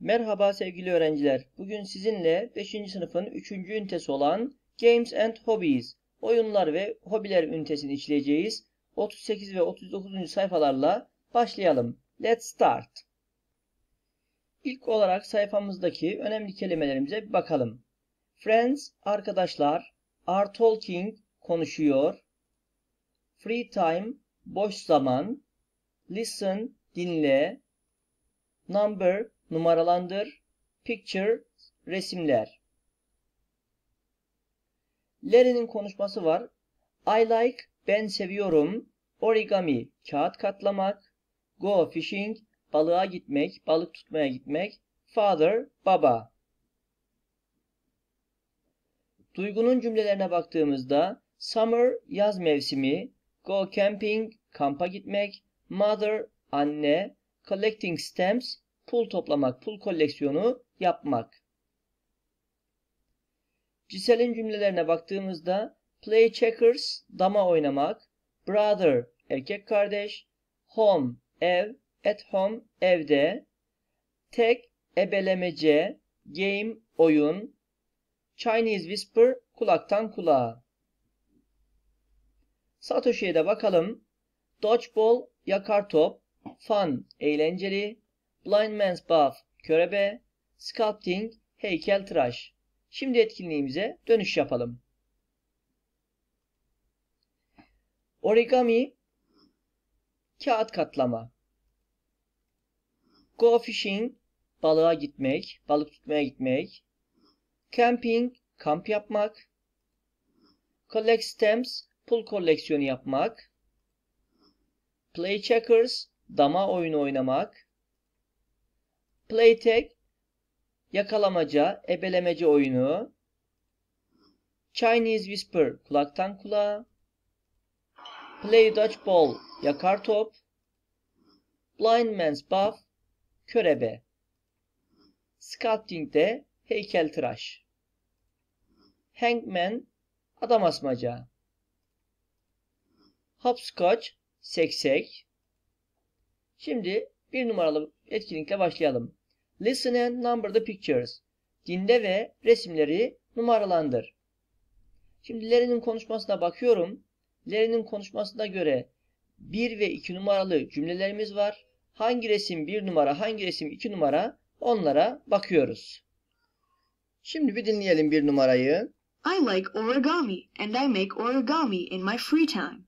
Merhaba sevgili öğrenciler. Bugün sizinle 5. sınıfın 3. ünitesi olan Games and Hobbies, oyunlar ve hobiler ünitesini işleyeceğiz. 38 ve 39. sayfalarla başlayalım. Let's start. İlk olarak sayfamızdaki önemli kelimelerimize bir bakalım. Friends, arkadaşlar, are talking, konuşuyor. Free time, boş zaman. Listen, dinle. Number, numaralandır. Picture resimler. Larry'nin konuşması var. I like ben seviyorum origami kağıt katlamak, go fishing balığa gitmek, balık tutmaya gitmek, father baba. Duygunun cümlelerine baktığımızda summer yaz mevsimi, go camping kampa gitmek, mother anne, collecting stamps Pul toplamak, pul koleksiyonu yapmak. Ciselin cümlelerine baktığımızda play checkers, dama oynamak, brother, erkek kardeş, home, ev, at home, evde, tek, ebelemece, game, oyun, Chinese whisper, kulaktan kulağa. Satoshi'ye de bakalım. Dodgeball, yakar top, fun, eğlenceli, Blind Man's Buff, körebe, sculpting, heykel tıraş. Şimdi etkinliğimize dönüş yapalım. Origami, kağıt katlama. Go fishing, balığa gitmek, balık tutmaya gitmek. Camping, kamp yapmak. Collect stamps, pul koleksiyonu yapmak. Play checkers, dama oyunu oynamak. Playtag, yakalamaca, ebelemece oyunu. Chinese Whisper, kulaktan kulağa. Play Dutch Ball, yakar top. Blind Man's Buff, körebe. heykel heykeltıraş. Hangman, adam asmaca. Hopscotch, seksek. Şimdi bir numaralı etkinlikle başlayalım. Listen and number the pictures. Dinle ve resimleri numaralandır. Şimdi Larry'nin konuşmasına bakıyorum. Larry'nin konuşmasına göre 1 ve 2 numaralı cümlelerimiz var. Hangi resim 1 numara, hangi resim 2 numara onlara bakıyoruz. Şimdi bir dinleyelim 1 numarayı. I like origami and I make origami in my free time.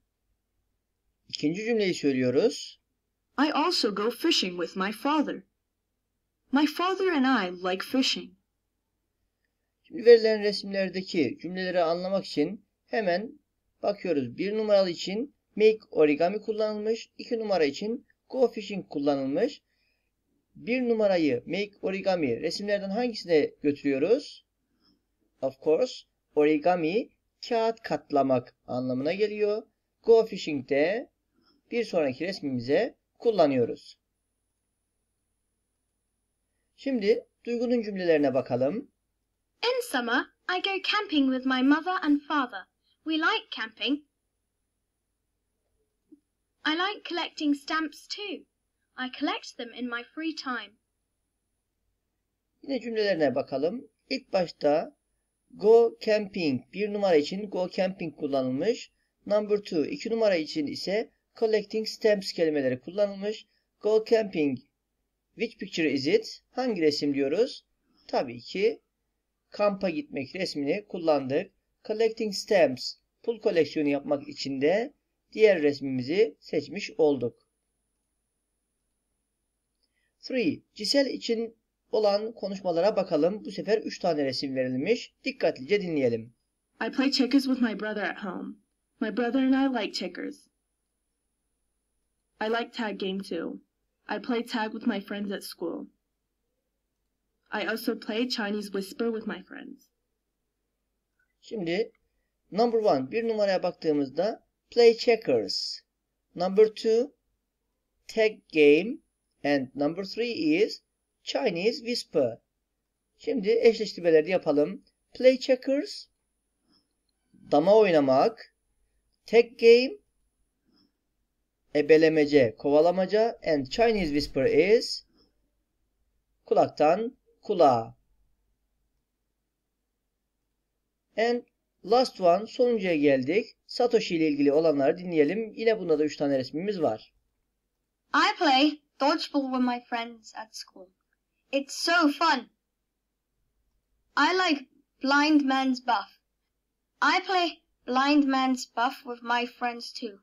İkinci cümleyi söylüyoruz. I also go fishing with my father. My father and I like fishing. Şimdi verilen resimlerdeki cümleleri anlamak için hemen bakıyoruz. Bir numaralı için make origami kullanılmış. iki numara için go fishing kullanılmış. Bir numarayı make origami resimlerden hangisine götürüyoruz? Of course origami kağıt katlamak anlamına geliyor. Go fishing de bir sonraki resmimize kullanıyoruz. Şimdi Duygu'nun cümlelerine bakalım. In summer, I go camping with my mother and father. We like camping. I like collecting stamps too. I collect them in my free time. Yine cümlelerine bakalım. İlk başta go camping bir numara için go camping kullanılmış. Number two iki numara için ise collecting stamps kelimeleri kullanılmış. Go camping Which picture is it? Hangi resim diyoruz? Tabii ki kampa gitmek resmini kullandık. Collecting stamps pul koleksiyonu yapmak için de diğer resmimizi seçmiş olduk. 3. Cisel için olan konuşmalara bakalım. Bu sefer 3 tane resim verilmiş. Dikkatlice dinleyelim. I play checkers with my brother at home. My brother and I like checkers. I like tag game too. I play tag with my friends at school. I also play Chinese Whisper with my friends. Şimdi number one bir numaraya baktığımızda play checkers. Number two tag game and number three is Chinese Whisper. Şimdi eşleştirmeleri yapalım. Play checkers dama oynamak tag game ebelemece, kovalamaca and Chinese whisper is kulaktan kulağa. And last one sonuncuya geldik. Satoshi ile ilgili olanları dinleyelim. Yine bunda da 3 tane resmimiz var. I play dodgeball with my friends at school. It's so fun. I like blind man's buff. I play blind man's buff with my friends too.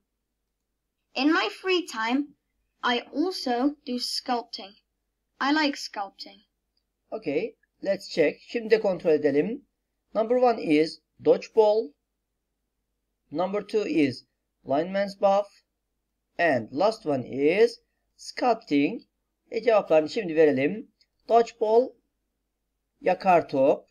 In my free time, I also do sculpting. I like sculpting. Okay, let's check. Şimdi kontrol edelim. Number one is dodgeball. Number two is lineman's buff. And last one is sculpting. E cevaplarını şimdi verelim. Dodgeball, yakar top.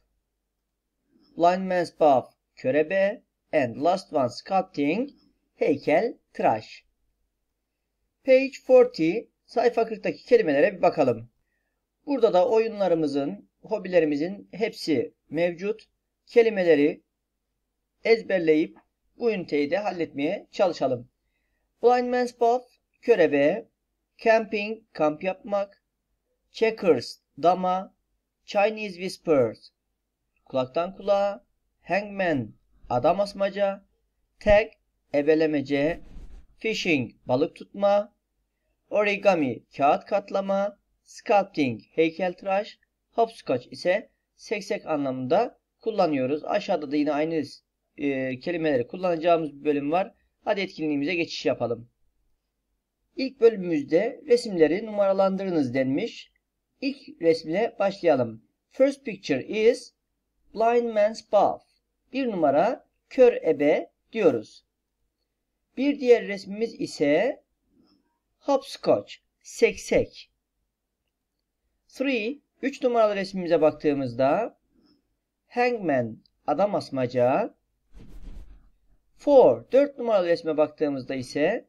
Lineman's buff, körebe. And last one sculpting, heykel, tıraş. Page 40 sayfa 40'taki kelimelere bir bakalım. Burada da oyunlarımızın, hobilerimizin hepsi mevcut. Kelimeleri ezberleyip bu üniteyi de halletmeye çalışalım. Blind Man's Buff, körebe, camping, kamp yapmak, checkers, dama, Chinese whispers, kulaktan kulağa, hangman, adam asmaca, tag, ebelemece, fishing, balık tutma, origami kağıt katlama, sculpting heykeltıraş, hopscotch ise seksek anlamında kullanıyoruz. Aşağıda da yine aynı e, kelimeleri kullanacağımız bir bölüm var. Hadi etkinliğimize geçiş yapalım. İlk bölümümüzde resimleri numaralandırınız denmiş. İlk resmine başlayalım. First picture is blind man's bath. Bir numara kör ebe diyoruz. Bir diğer resmimiz ise hopscotch, seksek. 3. 3 numaralı resmimize baktığımızda hangman, adam asmaca. 4. 4 numaralı resme baktığımızda ise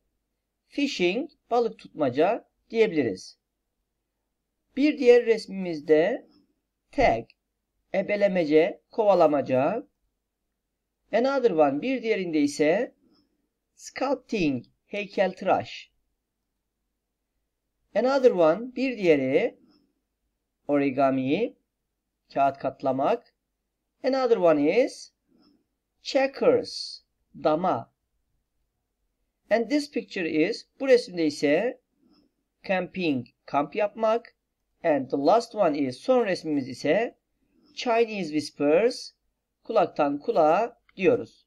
fishing, balık tutmaca diyebiliriz. Bir diğer resmimizde tag, ebelemece, kovalamaca. Another one bir diğerinde ise sculpting, heykeltıraş. Another one bir diğeri origami kağıt katlamak. Another one is checkers dama. And this picture is bu resimde ise camping kamp yapmak. And the last one is son resmimiz ise Chinese whispers kulaktan kulağa diyoruz.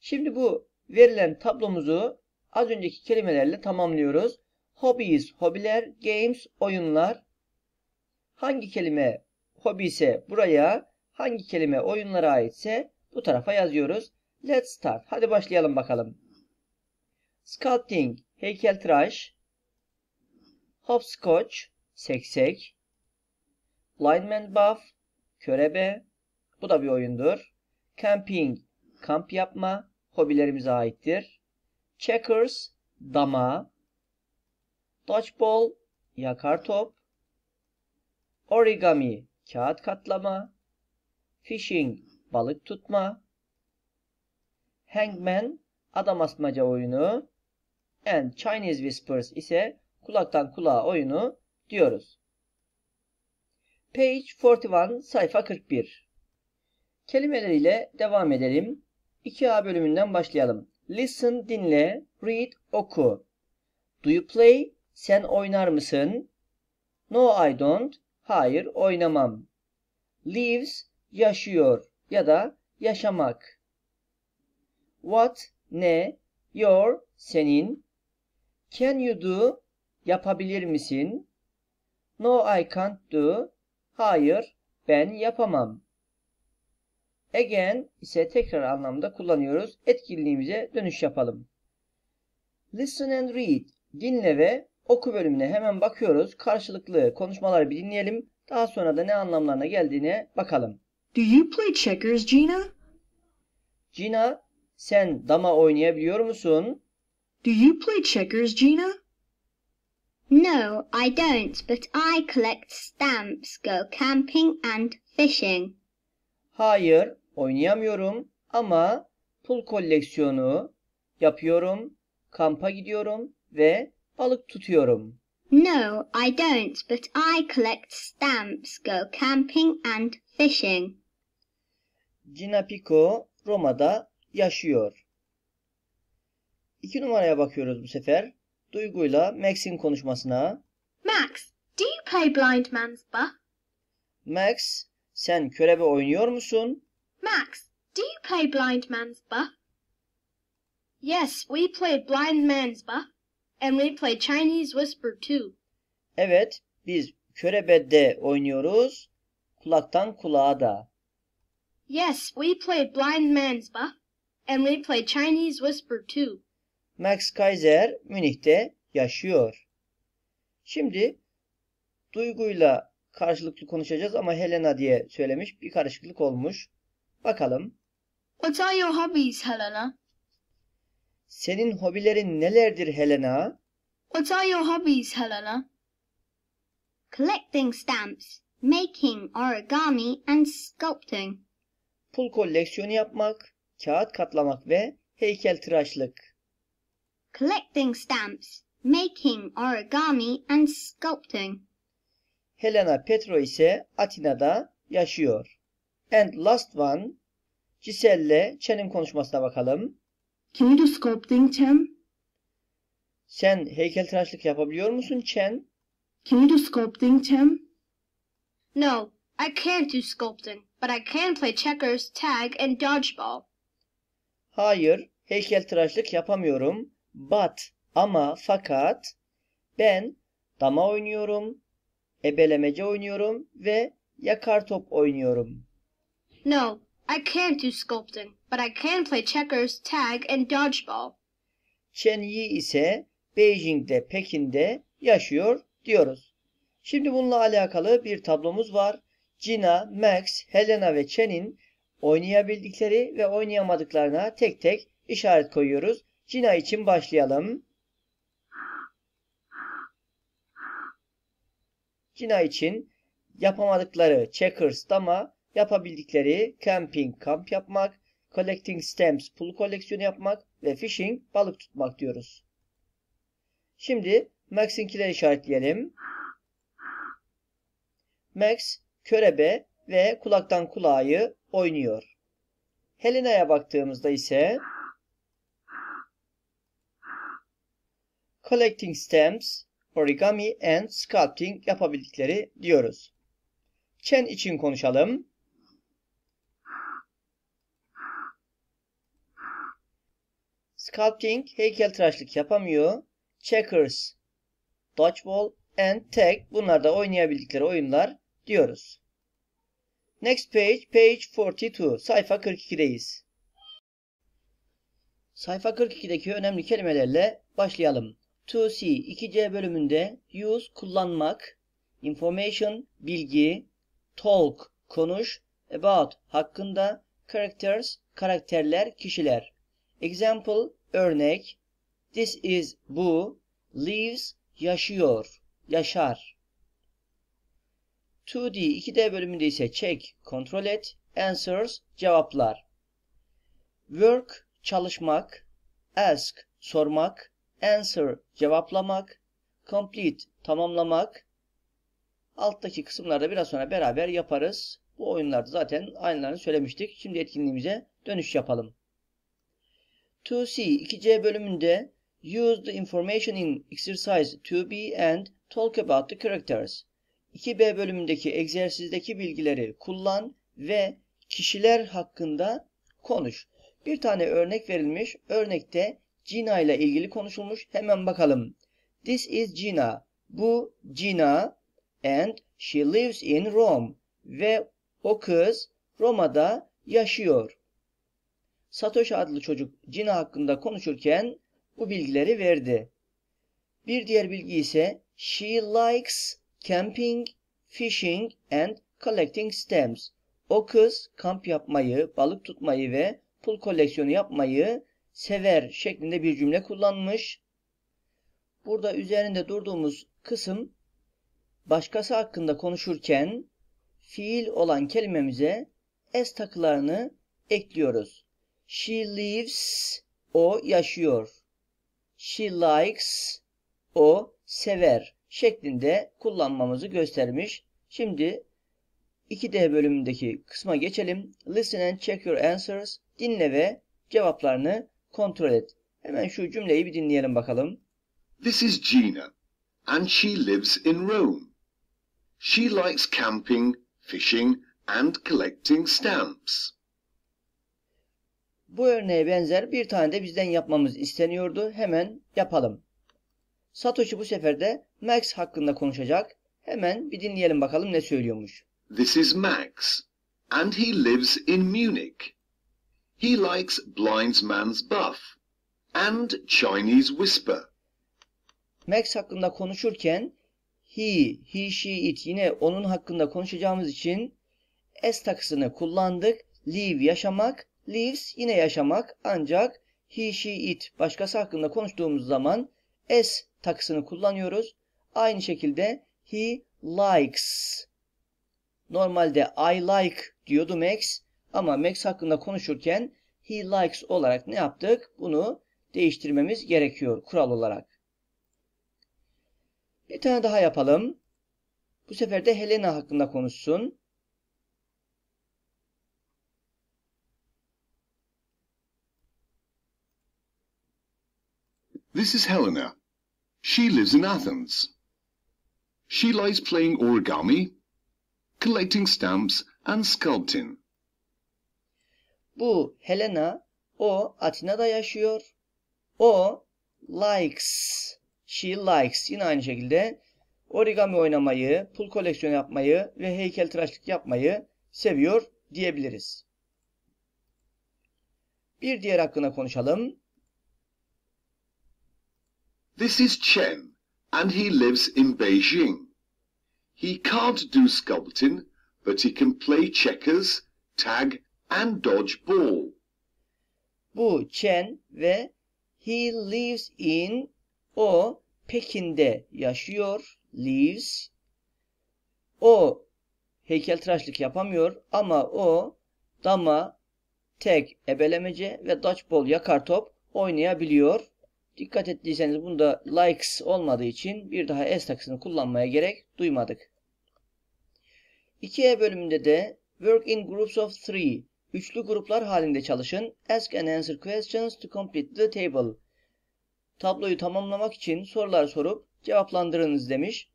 Şimdi bu verilen tablomuzu az önceki kelimelerle tamamlıyoruz. Hobbies, hobiler, games, oyunlar. Hangi kelime hobi ise buraya, hangi kelime oyunlara aitse bu tarafa yazıyoruz. Let's start. Hadi başlayalım bakalım. Sculpting, heykeltıraş. Hopscotch, seksek. Lineman buff, körebe. Bu da bir oyundur. Camping, kamp yapma. Hobilerimize aittir. Checkers, dama. Dodgeball yakar top. Origami kağıt katlama. Fishing balık tutma. Hangman adam asmaca oyunu. And Chinese Whispers ise kulaktan kulağa oyunu diyoruz. Page 41 sayfa 41 Kelimeleriyle devam edelim. 2A bölümünden başlayalım. Listen dinle, read oku. Do you play? Sen oynar mısın? No I don't. Hayır oynamam. Lives yaşıyor ya da yaşamak. What ne? Your senin. Can you do? Yapabilir misin? No I can't do. Hayır ben yapamam. Again ise tekrar anlamda kullanıyoruz. Etkinliğimize dönüş yapalım. Listen and read. Dinle ve oku bölümüne hemen bakıyoruz. Karşılıklı konuşmaları bir dinleyelim. Daha sonra da ne anlamlarına geldiğine bakalım. Do you play checkers, Gina? Gina, sen dama oynayabiliyor musun? Do you play checkers, Gina? No, I don't, but I collect stamps, go camping and fishing. Hayır, oynayamıyorum ama pul koleksiyonu yapıyorum, kampa gidiyorum ve balık tutuyorum. No, I don't, but I collect stamps, go camping and fishing. Gina Pico Roma'da yaşıyor. İki numaraya bakıyoruz bu sefer. Duygu'yla Max'in konuşmasına. Max, do you play blind man's buff? Max, sen körebe oynuyor musun? Max, do you play blind man's buff? Yes, we play blind man's buff. And we play Chinese Whisper too. Evet, biz körebedde oynuyoruz. Kulaktan kulağa da. Yes, we play Blind Man's Buff. And we play Chinese Whisper too. Max Kaiser Münih'te yaşıyor. Şimdi duyguyla karşılıklı konuşacağız ama Helena diye söylemiş bir karışıklık olmuş. Bakalım. What are your hobbies, Helena? Senin hobilerin nelerdir Helena? What are your hobbies, Helena? Collecting stamps, making origami and sculpting. Pul koleksiyonu yapmak, kağıt katlamak ve heykel tıraşlık. Collecting stamps, making origami and sculpting. Helena Petro ise Atina'da yaşıyor. And last one, Giselle'le Chen'in konuşmasına bakalım. Can you do sculpting, Chen? Sen heykeltıraşlık yapabiliyor musun, Chen? Can you do sculpting, Chen? No, I can't do sculpting, but I can play checkers, tag and dodgeball. Hayır, heykeltıraşlık yapamıyorum. But, ama, fakat ben dama oynuyorum, ebelemece oynuyorum ve yakar top oynuyorum. No, I can't do sculpting, but I can play checkers, tag and dodgeball. Chen Yi ise Beijing'de, Pekin'de yaşıyor diyoruz. Şimdi bununla alakalı bir tablomuz var. Gina, Max, Helena ve Chen'in oynayabildikleri ve oynayamadıklarına tek tek işaret koyuyoruz. Gina için başlayalım. Gina için yapamadıkları checkers dama, yapabildikleri camping kamp yapmak, collecting stamps pul koleksiyonu yapmak ve fishing balık tutmak diyoruz. Şimdi Max'in kileri işaretleyelim. Max körebe ve kulaktan kulağı oynuyor. Helena'ya baktığımızda ise collecting stamps, origami and sculpting yapabildikleri diyoruz. Chen için konuşalım. Sculpting heykeltıraşlık yapamıyor. Checkers, dodgeball and tag bunlar da oynayabildikleri oyunlar diyoruz. Next page, page 42. Sayfa 42'deyiz. Sayfa 42'deki önemli kelimelerle başlayalım. 2C, 2C bölümünde use, kullanmak, information, bilgi, talk, konuş, about, hakkında, characters, karakterler, kişiler. Example, örnek. This is bu. Lives, yaşıyor, yaşar. 2D, 2D bölümünde ise check, kontrol et. Answers, cevaplar. Work, çalışmak. Ask, sormak. Answer, cevaplamak. Complete, tamamlamak. Alttaki kısımlarda biraz sonra beraber yaparız. Bu oyunlarda zaten aynılarını söylemiştik. Şimdi etkinliğimize dönüş yapalım. 2C 2C bölümünde use the information in exercise 2B and talk about the characters. 2B bölümündeki egzersizdeki bilgileri kullan ve kişiler hakkında konuş. Bir tane örnek verilmiş. Örnekte Gina ile ilgili konuşulmuş. Hemen bakalım. This is Gina. Bu Gina and she lives in Rome. Ve o kız Roma'da yaşıyor. Satoshi adlı çocuk Cina hakkında konuşurken bu bilgileri verdi. Bir diğer bilgi ise she likes camping, fishing and collecting stamps. O kız kamp yapmayı, balık tutmayı ve pul koleksiyonu yapmayı sever şeklinde bir cümle kullanmış. Burada üzerinde durduğumuz kısım başkası hakkında konuşurken fiil olan kelimemize es takılarını ekliyoruz. She lives. O yaşıyor. She likes. O sever şeklinde kullanmamızı göstermiş. Şimdi 2D bölümündeki kısma geçelim. Listen and check your answers. Dinle ve cevaplarını kontrol et. Hemen şu cümleyi bir dinleyelim bakalım. This is Gina and she lives in Rome. She likes camping, fishing and collecting stamps. Bu örneğe benzer bir tane de bizden yapmamız isteniyordu. Hemen yapalım. Satoshi bu sefer de Max hakkında konuşacak. Hemen bir dinleyelim bakalım ne söylüyormuş. This is Max and he lives in Munich. He likes blind man's buff and Chinese whisper. Max hakkında konuşurken he, he, she, it yine onun hakkında konuşacağımız için s takısını kullandık. Live yaşamak Lives yine yaşamak ancak he, she, it başkası hakkında konuştuğumuz zaman s takısını kullanıyoruz. Aynı şekilde he likes. Normalde I like diyordu Max ama Max hakkında konuşurken he likes olarak ne yaptık? Bunu değiştirmemiz gerekiyor kural olarak. Bir tane daha yapalım. Bu sefer de Helena hakkında konuşsun. This is Helena. She lives in Athens. She likes playing origami, collecting stamps and sculpting. Bu Helena, o Atina'da yaşıyor. O likes, she likes yine aynı şekilde origami oynamayı, pul koleksiyonu yapmayı ve heykeltıraşlık yapmayı seviyor diyebiliriz. Bir diğer hakkında konuşalım. This is Chen, and he lives in Beijing. He can't do sculpting, but he can play checkers, tag, and dodge ball. Bu Chen ve he lives in o Pekin'de yaşıyor, lives. O heykeltıraşlık yapamıyor ama o dama, tek, ebelemece ve dodgeball yakar top oynayabiliyor. Dikkat ettiyseniz bunda likes olmadığı için bir daha s takısını kullanmaya gerek duymadık. 2e bölümünde de work in groups of three, üçlü gruplar halinde çalışın, ask and answer questions to complete the table. Tabloyu tamamlamak için sorular sorup cevaplandırınız demiş.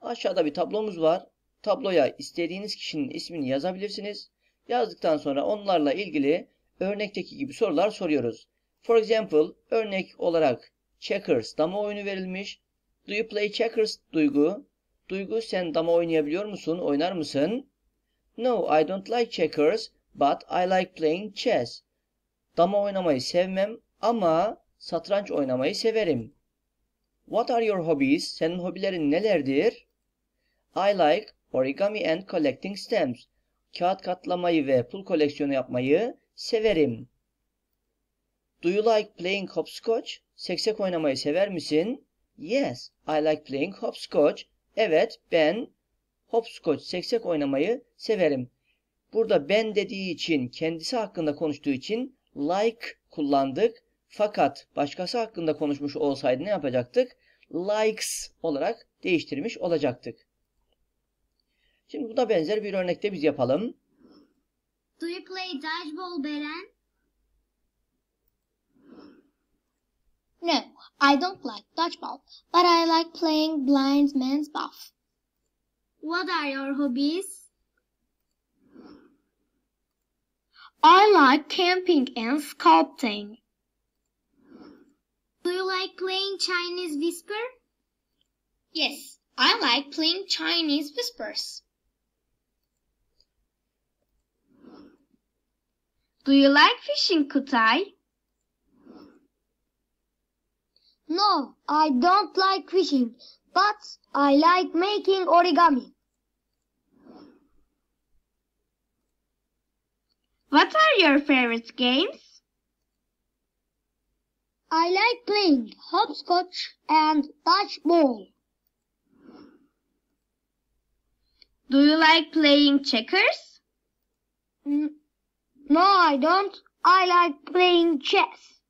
Aşağıda bir tablomuz var. Tabloya istediğiniz kişinin ismini yazabilirsiniz. Yazdıktan sonra onlarla ilgili örnekteki gibi sorular soruyoruz. For example, örnek olarak checkers dama oyunu verilmiş. Do you play checkers Duygu? Duygu sen dama oynayabiliyor musun? Oynar mısın? No, I don't like checkers but I like playing chess. Dama oynamayı sevmem ama satranç oynamayı severim. What are your hobbies? Senin hobilerin nelerdir? I like origami and collecting stamps. Kağıt katlamayı ve pul koleksiyonu yapmayı severim. Do you like playing hopscotch? Seksek oynamayı sever misin? Yes, I like playing hopscotch. Evet, ben hopscotch, seksek oynamayı severim. Burada ben dediği için, kendisi hakkında konuştuğu için like kullandık. Fakat başkası hakkında konuşmuş olsaydı ne yapacaktık? Likes olarak değiştirmiş olacaktık. Şimdi bu benzer bir örnekte biz yapalım. Do you play dodgeball Beren? No, I don't like dodgeball, but I like playing blind man's buff. What are your hobbies? I like camping and sculpting. Do you like playing Chinese Whisper? Yes, I like playing Chinese Whispers. Do you like fishing, Kutai? No, I don't like fishing, but I like making origami. What are your favorite games? I like playing hopscotch and dodgeball. Do you like playing checkers? no, I don't. I like playing chess.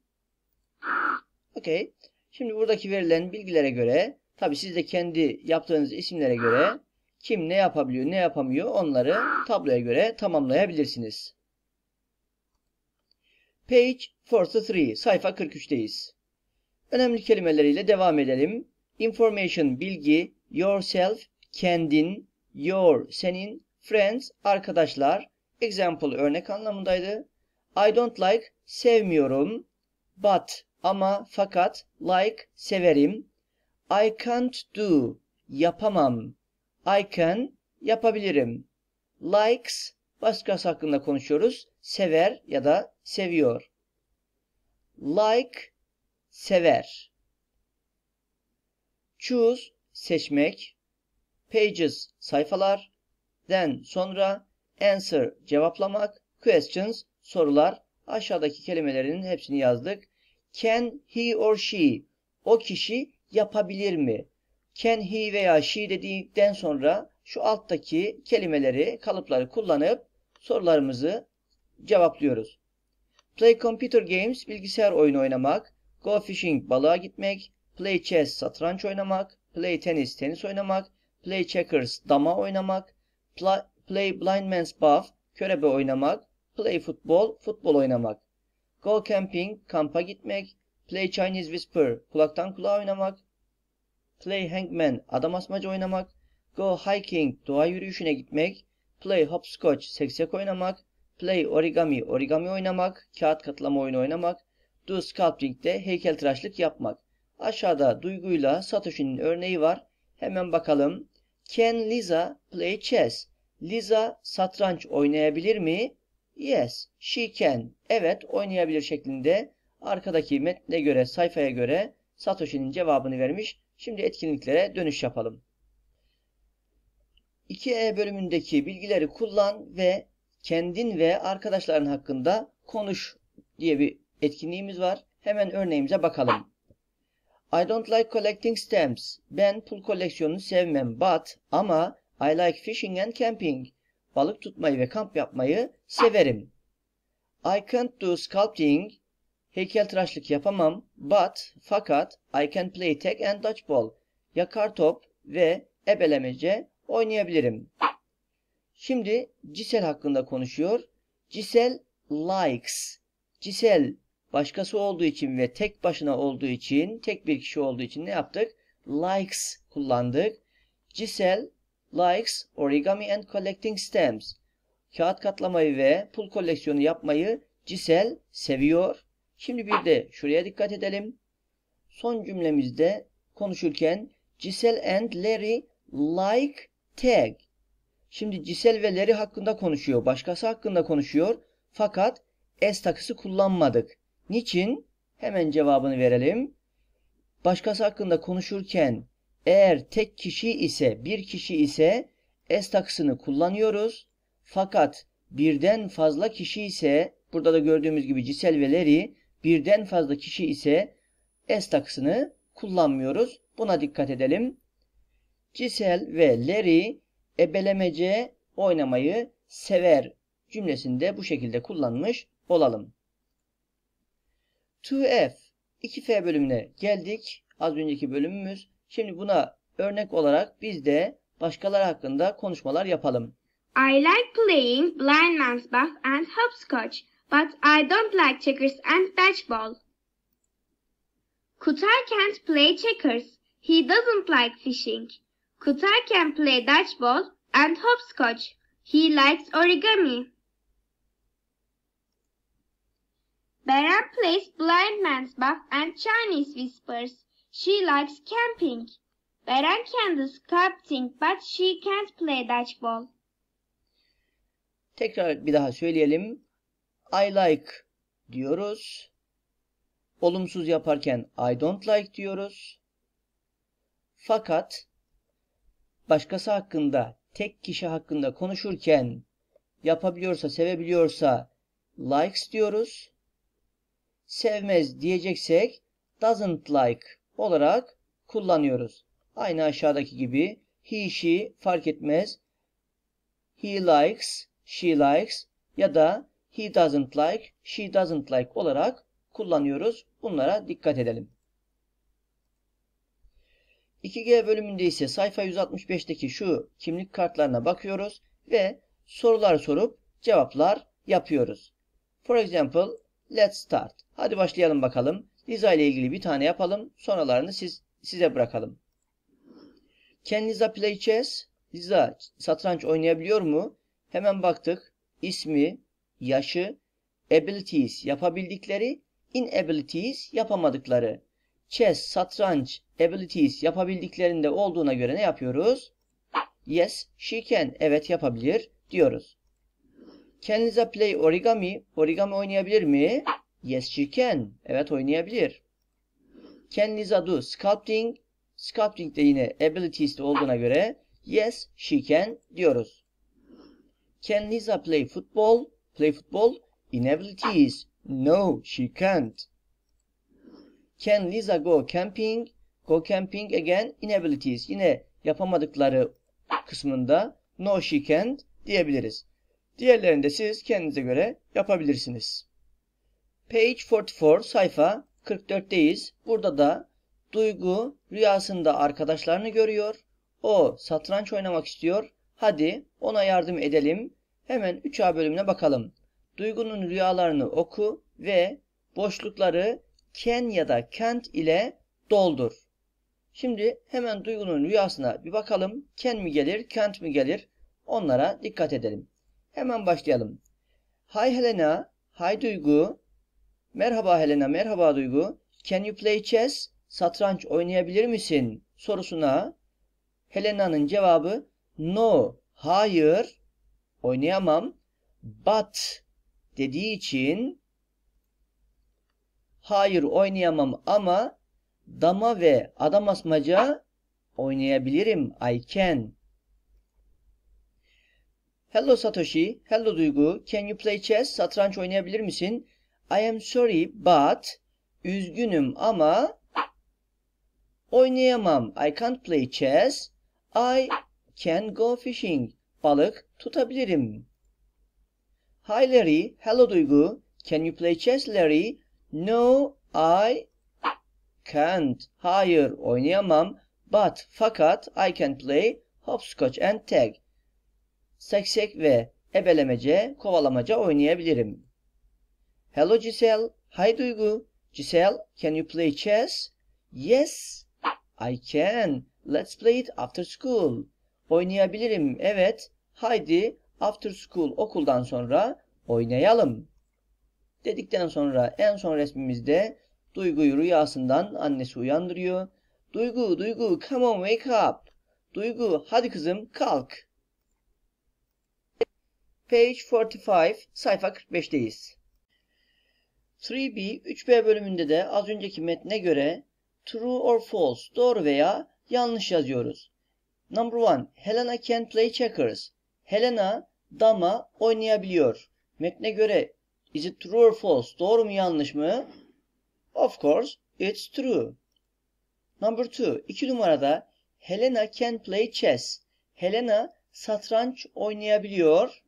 Okay. Şimdi buradaki verilen bilgilere göre tabi siz de kendi yaptığınız isimlere göre kim ne yapabiliyor ne yapamıyor onları tabloya göre tamamlayabilirsiniz. Page 43 sayfa 43'teyiz. Önemli kelimeleriyle devam edelim. Information bilgi, yourself kendin, your senin, friends arkadaşlar, example örnek anlamındaydı. I don't like sevmiyorum, but ama fakat like severim. I can't do yapamam. I can yapabilirim. Likes başkası hakkında konuşuyoruz. Sever ya da seviyor. Like sever. Choose seçmek. Pages sayfalar. Then sonra answer cevaplamak. Questions sorular. Aşağıdaki kelimelerin hepsini yazdık. Can he or she? O kişi yapabilir mi? Can he veya she dedikten sonra şu alttaki kelimeleri, kalıpları kullanıp sorularımızı cevaplıyoruz. Play computer games bilgisayar oyunu oynamak, go fishing balığa gitmek, play chess satranç oynamak, play tennis tenis oynamak, play checkers dama oynamak, play blind man's buff körebe oynamak, play futbol futbol oynamak. Go camping, kampa gitmek. Play Chinese whisper, kulaktan kulağa oynamak. Play hangman, adam asmaca oynamak. Go hiking, doğa yürüyüşüne gitmek. Play hopscotch, seksek oynamak. Play origami, origami oynamak. Kağıt katlama oyunu oynamak. Do sculpting de heykeltıraşlık yapmak. Aşağıda duyguyla Satoshi'nin örneği var. Hemen bakalım. Can Lisa play chess? Lisa satranç oynayabilir mi? Yes, she can. Evet, oynayabilir şeklinde arkadaki metne göre, sayfaya göre Satoshi'nin cevabını vermiş. Şimdi etkinliklere dönüş yapalım. 2E bölümündeki bilgileri kullan ve kendin ve arkadaşların hakkında konuş diye bir etkinliğimiz var. Hemen örneğimize bakalım. I don't like collecting stamps. Ben pul koleksiyonunu sevmem. But ama I like fishing and camping balık tutmayı ve kamp yapmayı severim. I can't do sculpting, heykeltıraşlık yapamam, but, fakat, I can play tag and dodgeball, yakar top ve ebelemece oynayabilirim. Şimdi Cisel hakkında konuşuyor. Cisel likes. Cisel başkası olduğu için ve tek başına olduğu için, tek bir kişi olduğu için ne yaptık? Likes kullandık. Cisel likes origami and collecting stamps. Kağıt katlamayı ve pul koleksiyonu yapmayı Cisel seviyor. Şimdi bir de şuraya dikkat edelim. Son cümlemizde konuşurken Cisel and Larry like tag. Şimdi Cisel ve Larry hakkında konuşuyor. Başkası hakkında konuşuyor. Fakat S takısı kullanmadık. Niçin? Hemen cevabını verelim. Başkası hakkında konuşurken eğer tek kişi ise bir kişi ise es taksını kullanıyoruz. Fakat birden fazla kişi ise burada da gördüğümüz gibi cisel ve leri birden fazla kişi ise es taksını kullanmıyoruz. Buna dikkat edelim. Cisel ve leri ebelemece oynamayı sever cümlesinde bu şekilde kullanmış olalım. 2 F 2F bölümüne geldik. Az önceki bölümümüz Şimdi buna örnek olarak biz de başkaları hakkında konuşmalar yapalım. I like playing blind man's buff and hopscotch, but I don't like checkers and dodgeball. Kutay can't play checkers. He doesn't like fishing. Kutay can play dodgeball and hopscotch. He likes origami. Beren plays blind man's buff and Chinese whispers. She likes camping. Beren can do sculpting but she can't play dodgeball. Tekrar bir daha söyleyelim. I like diyoruz. Olumsuz yaparken I don't like diyoruz. Fakat başkası hakkında, tek kişi hakkında konuşurken yapabiliyorsa, sevebiliyorsa likes diyoruz. Sevmez diyeceksek doesn't like olarak kullanıyoruz. Aynı aşağıdaki gibi he, she fark etmez. He likes, she likes ya da he doesn't like, she doesn't like olarak kullanıyoruz. Bunlara dikkat edelim. 2G bölümünde ise sayfa 165'teki şu kimlik kartlarına bakıyoruz ve sorular sorup cevaplar yapıyoruz. For example, let's start. Hadi başlayalım bakalım. Liza ile ilgili bir tane yapalım. Sonralarını siz, size bırakalım. Can Liza play chess? Liza satranç oynayabiliyor mu? Hemen baktık. İsmi, yaşı, abilities yapabildikleri, inabilities yapamadıkları. Chess, satranç, abilities yapabildiklerinde olduğuna göre ne yapıyoruz? Yes, she can. Evet yapabilir diyoruz. Can Liza play origami? Origami oynayabilir mi? Yes she can. Evet oynayabilir. Can Liza do sculpting? Sculpting de yine abilities'te olduğuna göre yes she can diyoruz. Can Liza play football? Play football? Inabilities. No she can't. Can Liza go camping? Go camping again inabilities. Yine yapamadıkları kısmında no she can't diyebiliriz. Diğerlerinde siz kendinize göre yapabilirsiniz. Page 44 sayfa 44'teyiz. Burada da Duygu rüyasında arkadaşlarını görüyor. O satranç oynamak istiyor. Hadi ona yardım edelim. Hemen 3A bölümüne bakalım. Duygunun rüyalarını oku ve boşlukları ken ya da kent ile doldur. Şimdi hemen Duygu'nun rüyasına bir bakalım. Ken mi gelir, kent mi gelir? Onlara dikkat edelim. Hemen başlayalım. Hay Helena, hay Duygu, Merhaba Helena, merhaba Duygu. Can you play chess? Satranç oynayabilir misin? sorusuna Helena'nın cevabı no, hayır, oynayamam, but dediği için hayır oynayamam ama dama ve adam asmaca oynayabilirim, I can. Hello Satoshi, hello Duygu, can you play chess? Satranç oynayabilir misin? I am sorry but üzgünüm ama oynayamam. I can't play chess. I can go fishing. Balık tutabilirim. Hi Larry. Hello Duygu. Can you play chess Larry? No, I can't. Hayır, oynayamam. But, fakat I can play hopscotch and tag. Seksek ve ebelemece, kovalamaca oynayabilirim. Hello Giselle. Hi Duygu. Giselle, can you play chess? Yes, I can. Let's play it after school. Oynayabilirim, evet. Haydi after school okuldan sonra oynayalım. Dedikten sonra en son resmimizde Duygu'yu rüyasından annesi uyandırıyor. Duygu, Duygu, come on wake up. Duygu, hadi kızım kalk. Page 45, sayfa 45'teyiz. 3b 3b bölümünde de az önceki metne göre true or false doğru veya yanlış yazıyoruz. Number 1 Helena can play checkers. Helena dama oynayabiliyor. Metne göre is it true or false doğru mu yanlış mı? Of course it's true. Number 2 2 numarada Helena can play chess. Helena satranç oynayabiliyor.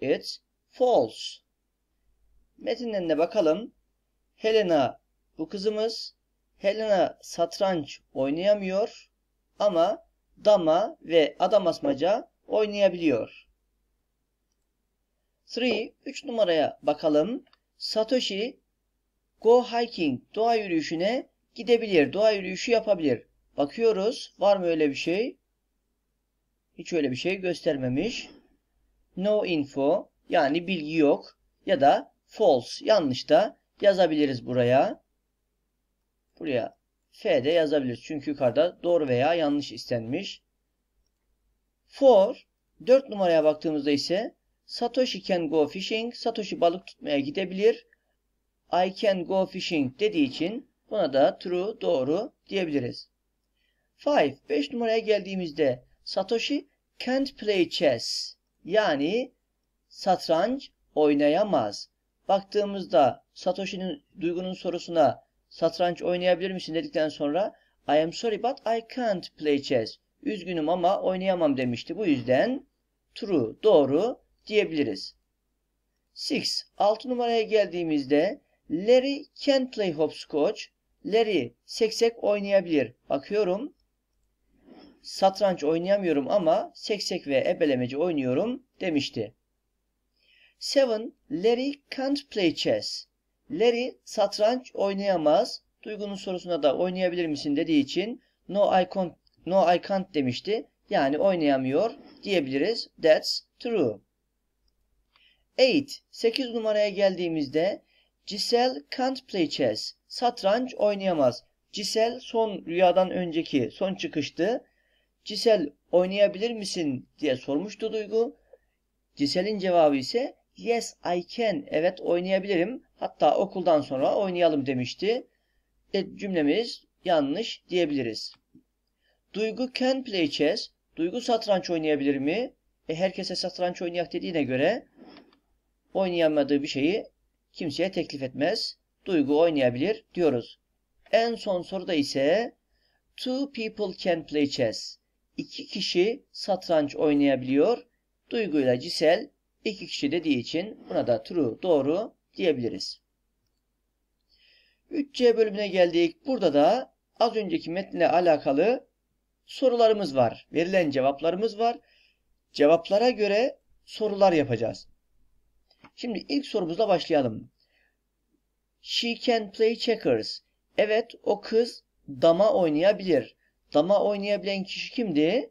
It's false. Metinlerine bakalım. Helena bu kızımız. Helena satranç oynayamıyor ama dama ve adam asmaca oynayabiliyor. 3. 3 numaraya bakalım. Satoshi go hiking doğa yürüyüşüne gidebilir. Doğa yürüyüşü yapabilir. Bakıyoruz. Var mı öyle bir şey? Hiç öyle bir şey göstermemiş. No info yani bilgi yok ya da false yanlış da yazabiliriz buraya. Buraya F de yazabiliriz. Çünkü yukarıda doğru veya yanlış istenmiş. For 4 numaraya baktığımızda ise Satoshi can go fishing. Satoshi balık tutmaya gidebilir. I can go fishing dediği için buna da true doğru diyebiliriz. 5 5 numaraya geldiğimizde Satoshi can't play chess. Yani satranç oynayamaz baktığımızda Satoshi'nin duygunun sorusuna satranç oynayabilir misin dedikten sonra I am sorry but I can't play chess. Üzgünüm ama oynayamam demişti. Bu yüzden true, doğru diyebiliriz. 6. 6 numaraya geldiğimizde Larry can't play hopscotch. Larry seksek oynayabilir. Bakıyorum. Satranç oynayamıyorum ama seksek ve ebelemeci oynuyorum demişti. Seven, Larry can't play chess. Larry satranç oynayamaz. Duygu'nun sorusuna da oynayabilir misin dediği için no I can't, no I can't demişti. Yani oynayamıyor diyebiliriz. That's true. 8. 8 numaraya geldiğimizde Giselle can't play chess. Satranç oynayamaz. Giselle son rüyadan önceki son çıkıştı. Giselle oynayabilir misin diye sormuştu Duygu. Giselle'in cevabı ise Yes I can. Evet oynayabilirim. Hatta okuldan sonra oynayalım demişti. E, cümlemiz yanlış diyebiliriz. Duygu can play chess. Duygu satranç oynayabilir mi? E, herkese satranç oynayak dediğine göre oynayamadığı bir şeyi kimseye teklif etmez. Duygu oynayabilir diyoruz. En son soruda ise two people can play chess. İki kişi satranç oynayabiliyor. Duygu ile Cisel İki kişi dediği için buna da true doğru diyebiliriz. 3C bölümüne geldik. Burada da az önceki metinle alakalı sorularımız var. Verilen cevaplarımız var. Cevaplara göre sorular yapacağız. Şimdi ilk sorumuzla başlayalım. She can play checkers. Evet o kız dama oynayabilir. Dama oynayabilen kişi kimdi?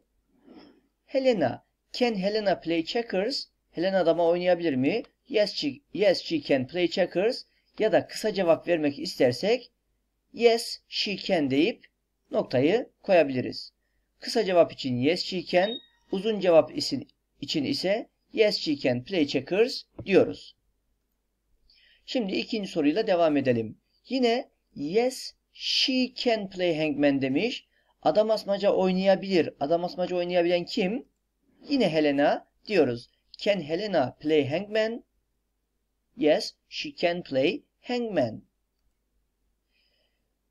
Helena. Can Helena play checkers? Helena dama oynayabilir mi? Yes she, yes she can play checkers ya da kısa cevap vermek istersek yes she can deyip noktayı koyabiliriz. Kısa cevap için yes she can, uzun cevap için ise yes she can play checkers diyoruz. Şimdi ikinci soruyla devam edelim. Yine yes she can play hangman demiş. Adam asmaca oynayabilir. Adam asmaca oynayabilen kim? Yine Helena diyoruz. Can Helena play hangman? Yes, she can play hangman.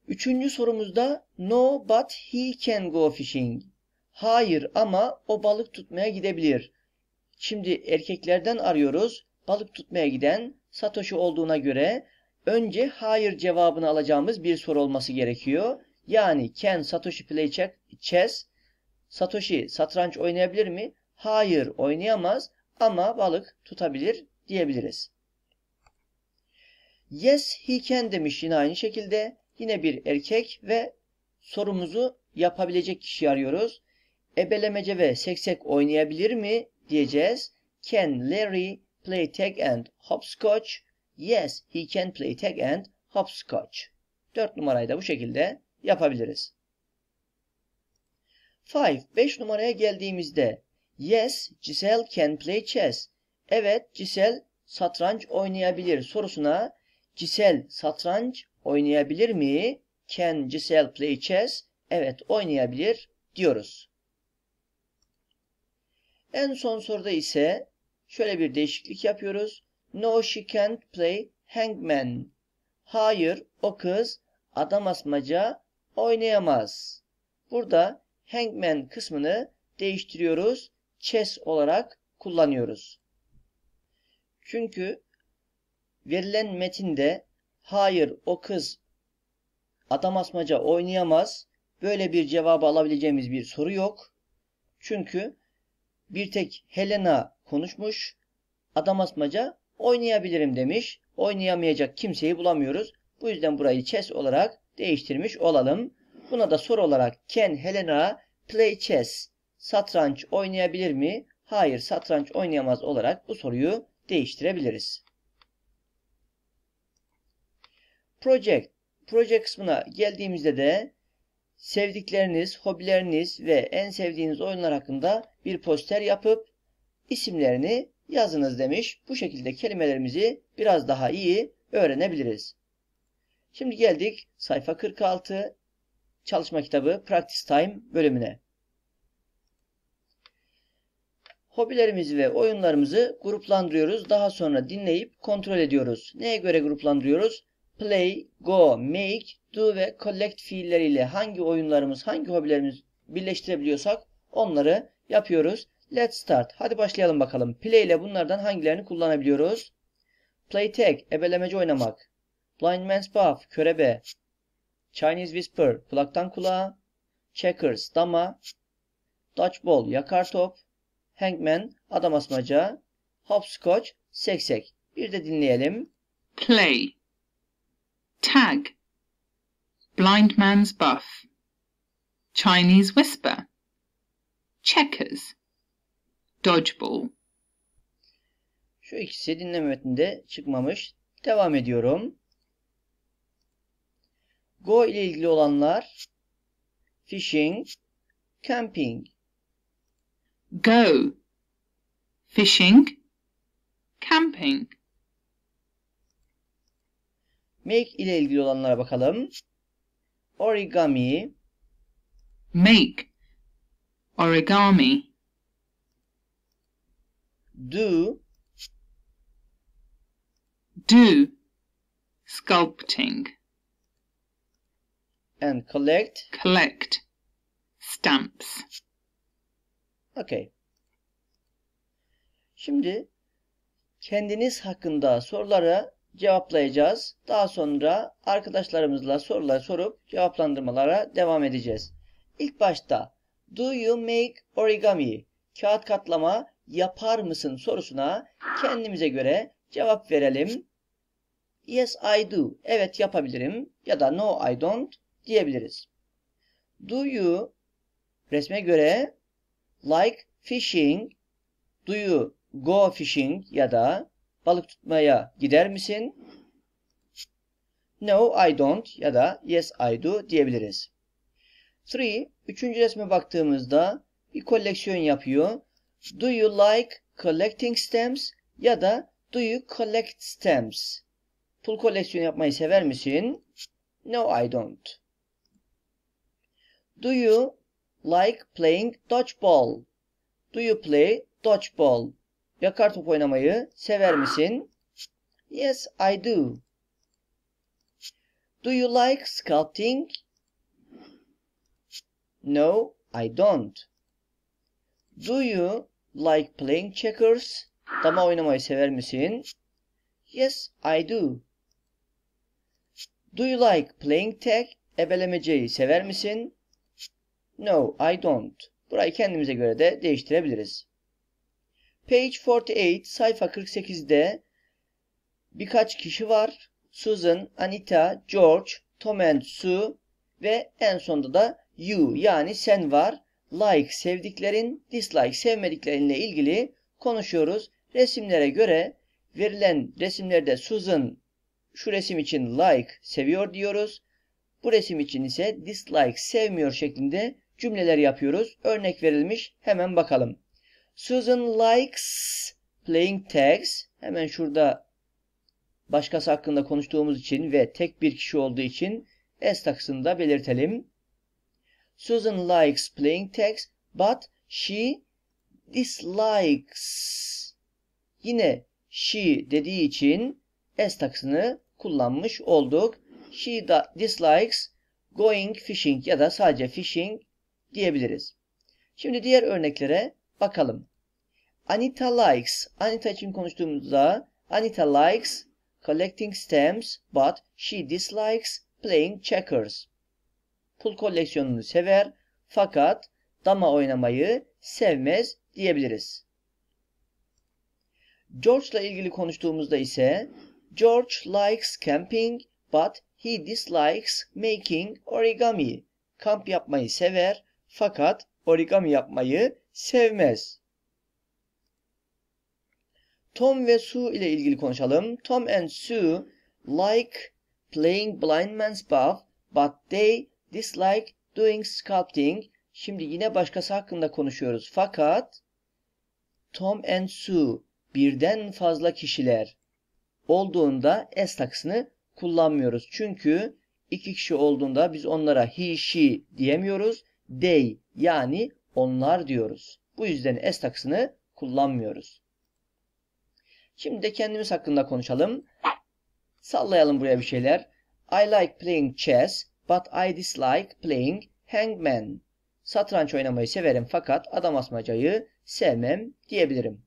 Üçüncü sorumuzda no but he can go fishing. Hayır ama o balık tutmaya gidebilir. Şimdi erkeklerden arıyoruz. Balık tutmaya giden Satoshi olduğuna göre önce hayır cevabını alacağımız bir soru olması gerekiyor. Yani can Satoshi play chess? Satoshi satranç oynayabilir mi? Hayır oynayamaz ama balık tutabilir diyebiliriz. Yes he can demiş yine aynı şekilde. Yine bir erkek ve sorumuzu yapabilecek kişi arıyoruz. Ebelemece ve seksek oynayabilir mi diyeceğiz. Can Larry play tag and hopscotch? Yes, he can play tag and hopscotch. Dört numarayı da bu şekilde yapabiliriz. 5. 5 numaraya geldiğimizde Yes, Giselle can play chess. Evet, Giselle satranç oynayabilir sorusuna Giselle satranç oynayabilir mi? Can Giselle play chess? Evet, oynayabilir diyoruz. En son soruda ise şöyle bir değişiklik yapıyoruz. No, she can't play hangman. Hayır, o kız adam asmaca oynayamaz. Burada hangman kısmını değiştiriyoruz chess olarak kullanıyoruz. Çünkü verilen metinde hayır o kız adam asmaca oynayamaz böyle bir cevabı alabileceğimiz bir soru yok. Çünkü bir tek Helena konuşmuş adam asmaca oynayabilirim demiş. Oynayamayacak kimseyi bulamıyoruz. Bu yüzden burayı chess olarak değiştirmiş olalım. Buna da soru olarak Ken Helena play chess satranç oynayabilir mi? Hayır satranç oynayamaz olarak bu soruyu değiştirebiliriz. Project. Project kısmına geldiğimizde de sevdikleriniz, hobileriniz ve en sevdiğiniz oyunlar hakkında bir poster yapıp isimlerini yazınız demiş. Bu şekilde kelimelerimizi biraz daha iyi öğrenebiliriz. Şimdi geldik sayfa 46 çalışma kitabı Practice Time bölümüne. Hobilerimizi ve oyunlarımızı gruplandırıyoruz. Daha sonra dinleyip kontrol ediyoruz. Neye göre gruplandırıyoruz? Play, go, make, do ve collect fiilleriyle hangi oyunlarımız, hangi hobilerimiz birleştirebiliyorsak onları yapıyoruz. Let's start. Hadi başlayalım bakalım. Play ile bunlardan hangilerini kullanabiliyoruz? Play tag, ebelemeci oynamak. Blind man's buff, körebe. Chinese whisper, kulaktan kulağa. Checkers, dama. Dodgeball, yakar top. Hangman, adam asmaca. Hopscotch, seksek. Bir de dinleyelim. Play. Tag. Blind man's buff. Chinese whisper. Checkers. Dodgeball. Şu ikisi dinleme metninde çıkmamış. Devam ediyorum. Go ile ilgili olanlar fishing, camping, go, fishing, camping. Make ile ilgili olanlara bakalım. Origami. Make. Origami. Do. Do. Sculpting. And collect. Collect. Stamps. Okey. Şimdi kendiniz hakkında sorulara cevaplayacağız. Daha sonra arkadaşlarımızla sorular sorup cevaplandırmalara devam edeceğiz. İlk başta Do you make origami? Kağıt katlama yapar mısın sorusuna kendimize göre cevap verelim. Yes I do. Evet yapabilirim ya da no I don't diyebiliriz. Do you resme göre Like fishing, do you go fishing ya da balık tutmaya gider misin? No, I don't ya da yes, I do diyebiliriz. 3. Üçüncü resme baktığımızda bir koleksiyon yapıyor. Do you like collecting stamps ya da do you collect stamps? Pul koleksiyonu yapmayı sever misin? No, I don't. Do you Like playing dodgeball. Do you play dodgeball? Yakar top oynamayı sever misin? Yes, I do. Do you like sculpting? No, I don't. Do you like playing checkers? Dama oynamayı sever misin? Yes, I do. Do you like playing tag? Ebelemaceyi sever misin? No, I don't. Burayı kendimize göre de değiştirebiliriz. Page 48 sayfa 48'de birkaç kişi var. Susan, Anita, George, Tom and Sue ve en sonunda da you yani sen var. Like sevdiklerin, dislike sevmediklerinle ilgili konuşuyoruz. Resimlere göre verilen resimlerde Susan şu resim için like seviyor diyoruz. Bu resim için ise dislike sevmiyor şeklinde cümleler yapıyoruz. Örnek verilmiş. Hemen bakalım. Susan likes playing tags. Hemen şurada başkası hakkında konuştuğumuz için ve tek bir kişi olduğu için S takısını da belirtelim. Susan likes playing tags but she dislikes. Yine she dediği için S takısını kullanmış olduk. She dislikes going fishing ya da sadece fishing diyebiliriz. Şimdi diğer örneklere bakalım. Anita likes, Anita için konuştuğumuzda Anita likes collecting stamps but she dislikes playing checkers. Pul koleksiyonunu sever fakat dama oynamayı sevmez diyebiliriz. George'la ilgili konuştuğumuzda ise George likes camping but he dislikes making origami. Kamp yapmayı sever fakat origami yapmayı sevmez. Tom ve Sue ile ilgili konuşalım. Tom and Sue like playing blind man's buff but they dislike doing sculpting. Şimdi yine başkası hakkında konuşuyoruz. Fakat Tom and Sue birden fazla kişiler olduğunda s taksını kullanmıyoruz. Çünkü iki kişi olduğunda biz onlara he, she diyemiyoruz they yani onlar diyoruz. Bu yüzden s takısını kullanmıyoruz. Şimdi de kendimiz hakkında konuşalım. Sallayalım buraya bir şeyler. I like playing chess but I dislike playing hangman. Satranç oynamayı severim fakat adam asmacayı sevmem diyebilirim.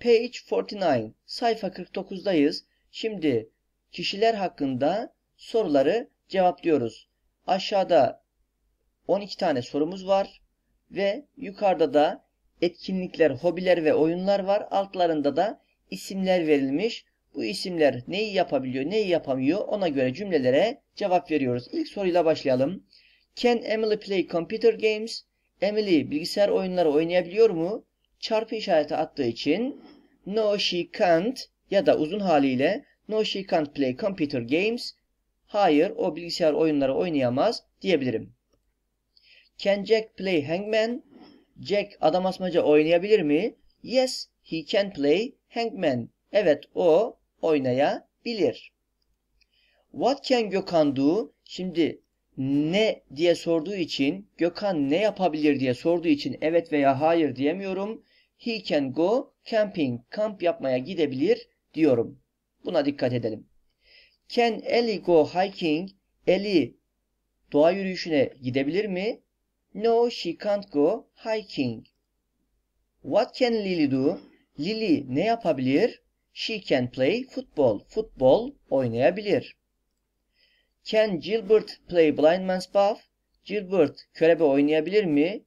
Page 49 sayfa 49'dayız. Şimdi kişiler hakkında soruları cevaplıyoruz. Aşağıda 12 tane sorumuz var ve yukarıda da etkinlikler, hobiler ve oyunlar var. Altlarında da isimler verilmiş. Bu isimler neyi yapabiliyor, neyi yapamıyor ona göre cümlelere cevap veriyoruz. İlk soruyla başlayalım. Can Emily play computer games? Emily bilgisayar oyunları oynayabiliyor mu? Çarpı işareti attığı için no she can't ya da uzun haliyle no she can't play computer games hayır o bilgisayar oyunları oynayamaz diyebilirim. Can Jack play hangman? Jack adam asmaca oynayabilir mi? Yes, he can play hangman. Evet, o oynayabilir. What can Gökhan do? Şimdi ne diye sorduğu için, Gökhan ne yapabilir diye sorduğu için evet veya hayır diyemiyorum. He can go camping, kamp yapmaya gidebilir diyorum. Buna dikkat edelim. Can Ellie go hiking? Ellie doğa yürüyüşüne gidebilir mi? No, she can't go hiking. What can Lily do? Lily ne yapabilir? She can play football. Futbol oynayabilir. Can Gilbert play blind man's buff? Gilbert körebe oynayabilir mi?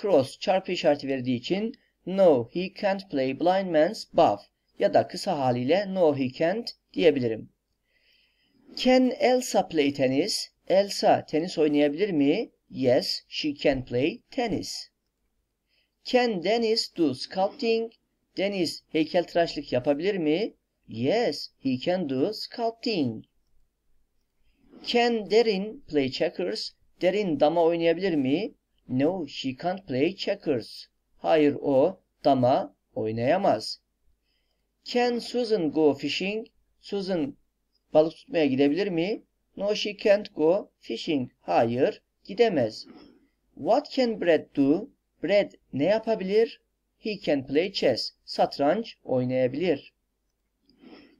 Cross çarpı işareti verdiği için No, he can't play blind man's buff ya da kısa haliyle no he can't diyebilirim. Can Elsa play tennis? Elsa tenis oynayabilir mi? Yes, she can play tennis. Can Dennis do sculpting? Deniz heykeltıraşlık yapabilir mi? Yes, he can do sculpting. Can Derin play checkers? Derin dama oynayabilir mi? No, she can't play checkers. Hayır o dama oynayamaz. Can Susan go fishing? Susan Balık tutmaya gidebilir mi? No she can't go fishing. Hayır gidemez. What can Brad do? Brad ne yapabilir? He can play chess. Satranç oynayabilir.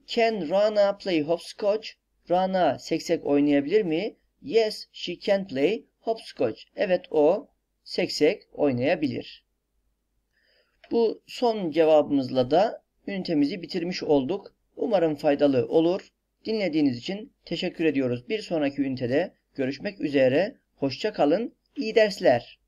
Can Rana play hopscotch? Rana seksek oynayabilir mi? Yes, she can play hopscotch. Evet o seksek oynayabilir. Bu son cevabımızla da ünitemizi bitirmiş olduk. Umarım faydalı olur. Dinlediğiniz için teşekkür ediyoruz. Bir sonraki ünitede görüşmek üzere. Hoşça kalın. İyi dersler.